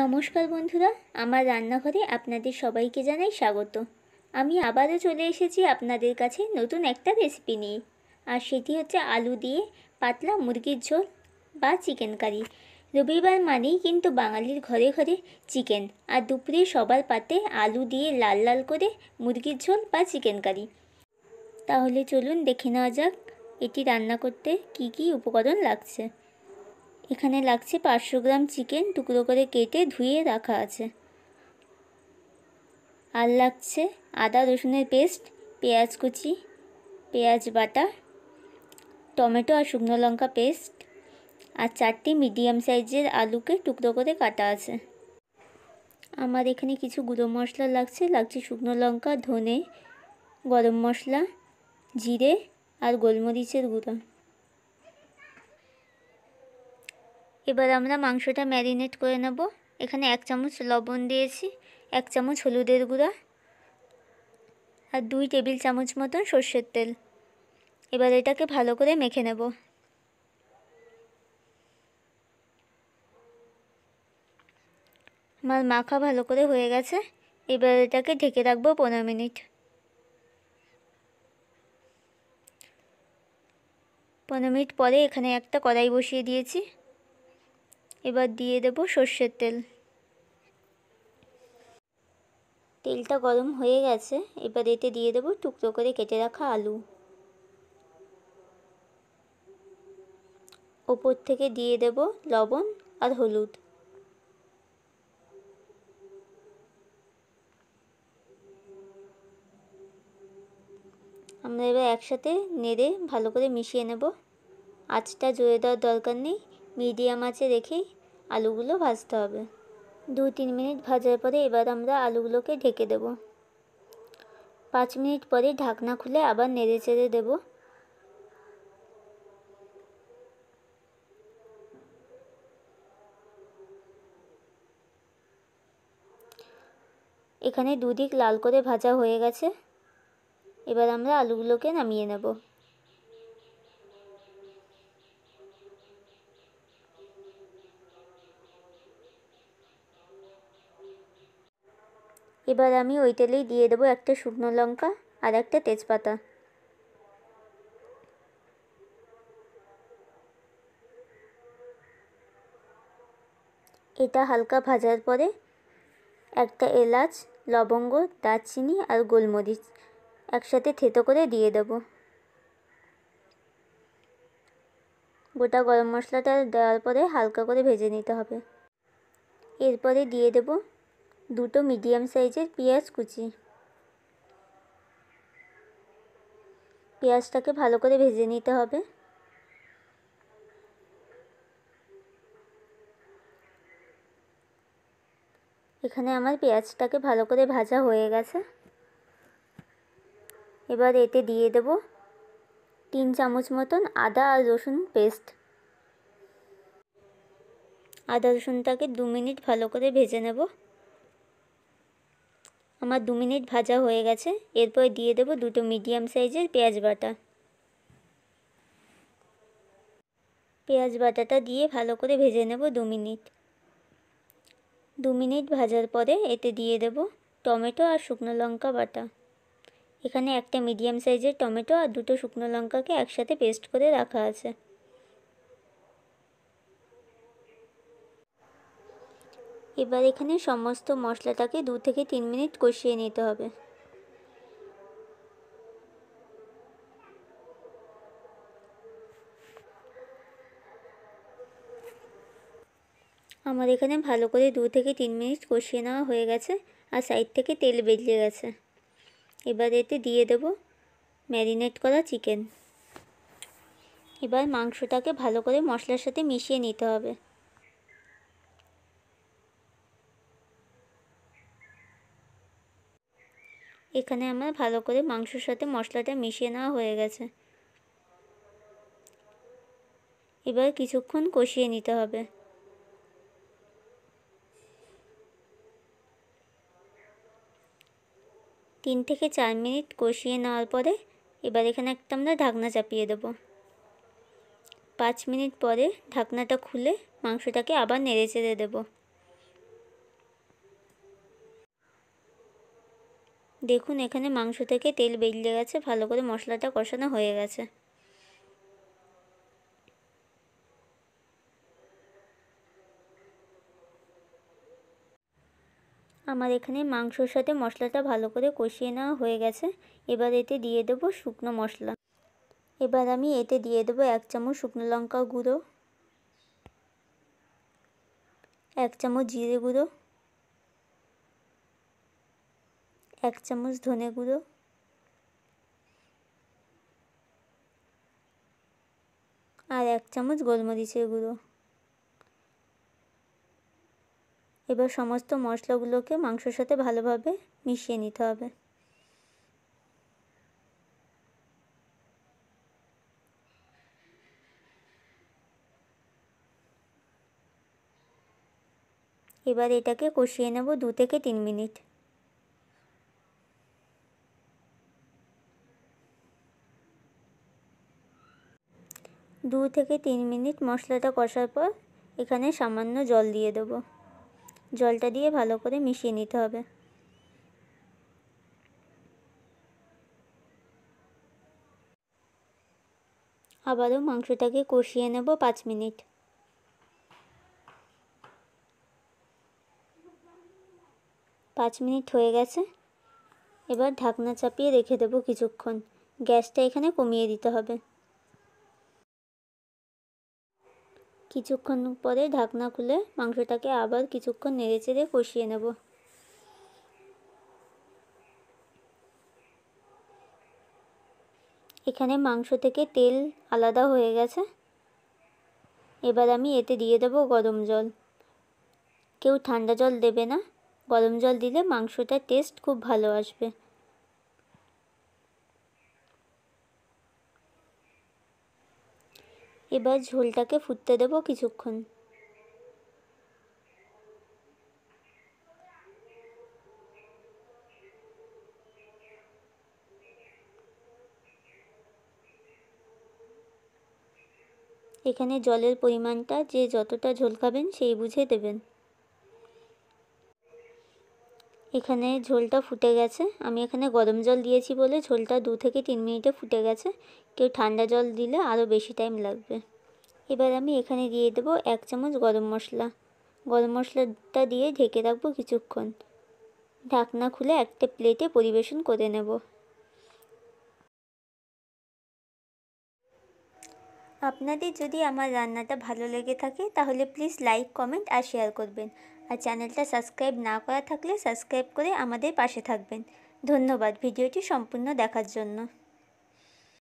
নমস্কার বন্ধুরা আমার রান্নাঘরে আপনাদের সবাইকে জানাই স্বাগত আমি আবারও চলে এসেছি আপনাদের কাছে নতুন একটা রেসিপি নিয়ে আর সেটি হচ্ছে আলু দিয়ে পাতলা মুরগির ঝোল বা চিকেন কারি রবিবার মানেই কিন্তু বাঙালির ঘরে ঘরে চিকেন আর দুপুরে সবার পাতে আলু দিয়ে লাল লাল করে মুরগির ঝোল বা চিকেন কারি তাহলে চলুন দেখে নেওয়া যাক এটি রান্না করতে কি কি উপকরণ লাগছে এখানে লাগছে পাঁচশো গ্রাম চিকেন টুকরো করে কেটে ধুয়ে রাখা আছে আর লাগছে আদা রসুনের পেস্ট পেঁয়াজ কুচি পেঁয়াজ বাটা টমেটো আর শুকনো লঙ্কা পেস্ট আর চারটি মিডিয়াম সাইজের আলুকে টুকরো করে কাটা আছে আমার এখানে কিছু গুঁড়ো মশলা লাগছে লাগছে শুকনো লঙ্কা ধনে গরম মশলা জিরে আর গোলমরিচের গুঁড়ো এবার আমরা মাংসটা ম্যারিনেট করে নেব এখানে এক চামচ লবণ দিয়েছি এক চামচ হলুদের গুঁড়া আর দুই টেবিল চামচ মতন সর্ষের তেল এবার এটাকে ভালো করে মেখে নেব আমার মাখা ভালো করে হয়ে গেছে এবার এটাকে ঢেকে রাখবো পনেরো মিনিট পনেরো মিনিট পরে এখানে একটা কড়াই বসিয়ে দিয়েছি এবার দিয়ে দেব সর্ষের তেল তেলটা গরম হয়ে গেছে এবার এতে দিয়ে দেব টুকরো করে কেটে রাখা আলু ওপর থেকে দিয়ে দেব লবণ আর হলুদ আমরা এবার একসাথে নেড়ে ভালো করে মিশিয়ে নেব আঁচটা জোরে দেওয়ার দরকার নেই মিডিয়াম আছে রেখেই আলুগুলো ভাজতে হবে দু তিন মিনিট ভাজার পরে এবার আমরা আলুগুলোকে ঢেকে দেব পাঁচ মিনিট পরে ঢাকনা খুলে আবার নেড়ে চেড়ে দেবো এখানে দুদিক লাল করে ভাজা হয়ে গেছে এবার আমরা আলুগুলোকে নামিয়ে নেব এবার আমি ওই তেলেই দিয়ে দেবো একটা শুকনো লঙ্কা আর একটা তেজপাতা এটা হালকা ভাজার পরে একটা এলাচ লবঙ্গ দারচিনি আর গোলমরিচ একসাথে থেতো করে দিয়ে দেব গোটা গরম মশলাটা দেওয়ার পরে হালকা করে ভেজে নিতে হবে এরপরে দিয়ে দেবো দুটো মিডিয়াম সাইজের পেঁয়াজ কুচি পেঁয়াজটাকে ভালো করে ভেজে নিতে হবে এখানে আমার পেঁয়াজটাকে ভালো করে ভাজা হয়ে গেছে এবার এতে দিয়ে দেব তিন চামচ মতন আদা আর রসুন পেস্ট আদা রসুনটাকে দু মিনিট ভালো করে ভেজে নেবো আমার দু মিনিট ভাজা হয়ে গেছে এরপর দিয়ে দেবো দুটো মিডিয়াম সাইজের পেঁয়াজ বাটা পেঁয়াজ বাটাটা দিয়ে ভালো করে ভেজে নেব দু মিনিট দু মিনিট ভাজার পরে এতে দিয়ে দেব টমেটো আর শুকনো লঙ্কা বাটা এখানে একটা মিডিয়াম সাইজের টমেটো আর দুটো শুকনো লঙ্কাকে একসাথে পেস্ট করে রাখা আছে এবার এখানে সমস্ত মশলাটাকে দু থেকে তিন মিনিট কষিয়ে নিতে হবে আমার এখানে ভালো করে দু থেকে তিন মিনিট কষিয়ে নেওয়া হয়ে গেছে আর সাইড থেকে তেল বেরিয়ে গেছে এবার এতে দিয়ে দেব ম্যারিনেট করা চিকেন এবার মাংসটাকে ভালো করে মশলার সাথে মিশিয়ে নিতে হবে এখানে আমার ভালো করে মাংসর সাথে মশলাটা মিশিয়ে নেওয়া হয়ে গেছে এবার কিছুক্ষণ কষিয়ে নিতে হবে তিন থেকে চার মিনিট কষিয়ে নেওয়ার পরে এবার এখানে একটা আমরা ঢাকনা চাপিয়ে দেবো পাঁচ মিনিট পরে ঢাকনাটা খুলে মাংসটাকে আবার নেড়ে চেড়ে দেবো দেখুন এখানে মাংস থেকে তেল বেরিয়ে গেছে ভালো করে মশলাটা কষানো হয়ে গেছে আমার এখানে মাংসর সাথে মশলাটা ভালো করে কষিয়ে নেওয়া হয়ে গেছে এবার এতে দিয়ে দেবো শুকনো মশলা এবার আমি এতে দিয়ে দেবো এক চামচ শুকনো লঙ্কা গুঁড়ো এক চামচ জিরে গুঁড়ো এক চামচ ধনে গুঁড়ো আর এক চামচ গোলমরিচের গুঁড়ো এবার সমস্ত মশলাগুলোকে মাংসর সাথে ভালোভাবে মিশিয়ে নিতে হবে এবার এটাকে কষিয়ে নেব দু থেকে তিন মিনিট দু থেকে তিন মিনিট মশলাটা কষার পর এখানে সামান্য জল দিয়ে দেব জলটা দিয়ে ভালো করে মিশিয়ে নিতে হবে আবারও মাংসটাকে কষিয়ে নেব পাঁচ মিনিট পাঁচ মিনিট হয়ে গেছে এবার ঢাকনা চাপিয়ে রেখে দেবো কিছুক্ষণ গ্যাসটা এখানে কমিয়ে দিতে হবে কিছুক্ষণ পরে ঢাকনা খুলে মাংসটাকে আবার কিছুক্ষণ নেড়ে চেড়ে কষিয়ে নেব এখানে মাংস থেকে তেল আলাদা হয়ে গেছে এবার আমি এতে দিয়ে দেব গরম জল কেউ ঠান্ডা জল দেবে না গরম জল দিলে মাংসটার টেস্ট খুব ভালো আসবে এবার ঝোলটাকে ফুটতে দেবো কিছুক্ষণ এখানে জলের পরিমাণটা যে যতটা ঝোল খাবেন সেই বুঝে দেবেন এখানে ঝোলটা ফুটে গেছে আমি এখানে গরম জল দিয়েছি বলে ঝোলটা দু থেকে তিন মিনিটে ফুটে গেছে কেউ ঠান্ডা জল দিলে আরও বেশি টাইম লাগবে এবার আমি এখানে দিয়ে দেবো এক চামচ গরম মশলা গরম মশলাটা দিয়ে ঢেকে রাখবো কিছুক্ষণ ঢাকনা খুলে একটা প্লেটে পরিবেশন করে নেব আপনাদের যদি আমার রান্নাটা ভালো লেগে থাকে তাহলে প্লিজ লাইক কমেন্ট আর শেয়ার করবেন আর চ্যানেলটা সাবস্ক্রাইব না করা থাকলে সাবস্ক্রাইব করে আমাদের পাশে থাকবেন ধন্যবাদ ভিডিওটি সম্পূর্ণ দেখার জন্য